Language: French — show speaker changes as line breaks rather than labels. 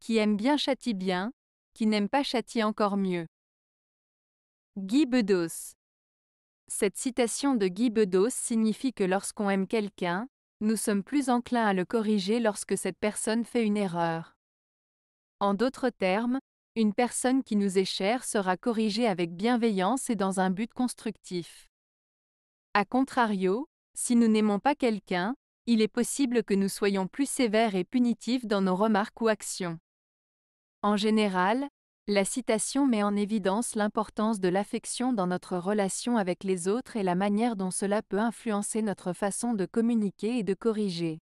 Qui aime bien châtie bien, qui n'aime pas châtie encore mieux. Guy Bedos. Cette citation de Guy Bedos signifie que lorsqu'on aime quelqu'un, nous sommes plus enclins à le corriger lorsque cette personne fait une erreur. En d'autres termes, une personne qui nous est chère sera corrigée avec bienveillance et dans un but constructif. A contrario, si nous n'aimons pas quelqu'un, il est possible que nous soyons plus sévères et punitifs dans nos remarques ou actions. En général, la citation met en évidence l'importance de l'affection dans notre relation avec les autres et la manière dont cela peut influencer notre façon de communiquer et de corriger.